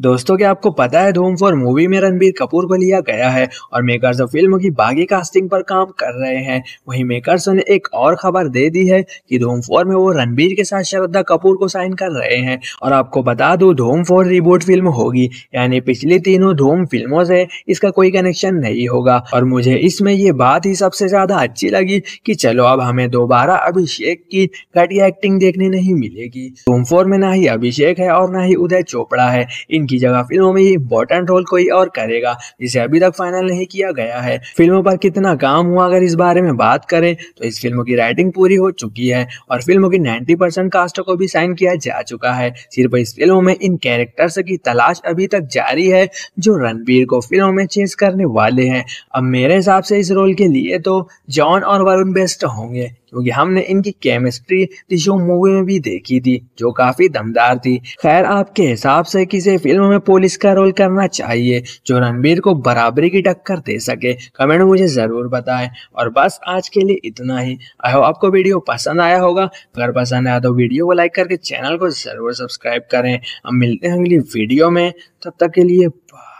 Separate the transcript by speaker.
Speaker 1: दोस्तों क्या आपको पता है धूम फॉर मूवी में रणबीर कपूर को लिया गया है और मेकर्स ऑफ फिल्म की बागी कास्टिंग पर काम कर रहे हैं वहीं मेकर्स ने एक और खबर दे दी है कि धूम फोर में वो रणबीर के साथ श्रद्धा कपूर को साइन कर रहे हैं और आपको बता दो धूम फोर रिबोट फिल्म होगी यानी पिछली तीनों धूम फिल्मों से इसका कोई कनेक्शन नहीं होगा और मुझे इसमें ये बात ही सबसे ज्यादा अच्छी लगी की चलो अब हमें दोबारा अभिषेक की घटिया एक्टिंग देखने नहीं मिलेगी धूम फोर में ना ही अभिषेक है और ना ही उदय चोपड़ा है इन की जगह फिल्मों में इम्पोर्टेंट रोल कोई और करेगा जिसे अभी तक फाइनल नहीं किया गया है फिल्मों पर कितना काम हुआ अगर इस बारे में बात करें तो इस फिल्म की राइटिंग पूरी हो चुकी है और फिल्म की नाइन्टी परसेंट कास्ट को भी साइन किया जा चुका है सिर्फ इस फिल्म में इन कैरेक्टर्स की तलाश अभी तक जारी है जो रणबीर को फिल्म में चेस करने वाले हैं अब मेरे हिसाब से इस रोल के लिए तो जॉन और वरुण बेस्ट होंगे क्योंकि हमने इनकी केमिस्ट्री टिशो मूवी में भी देखी थी जो काफी दमदार थी खैर आपके हिसाब से किसे फिल्म में पुलिस का रोल करना चाहिए जो रणबीर को बराबरी की टक्कर दे सके कमेंट मुझे जरूर बताएं और बस आज के लिए इतना ही आई होप आपको वीडियो पसंद आया होगा अगर पसंद आया तो वीडियो को लाइक करके चैनल को जरूर सब्सक्राइब करें अब मिलते हैं अगली वीडियो में तब तक के लिए बाय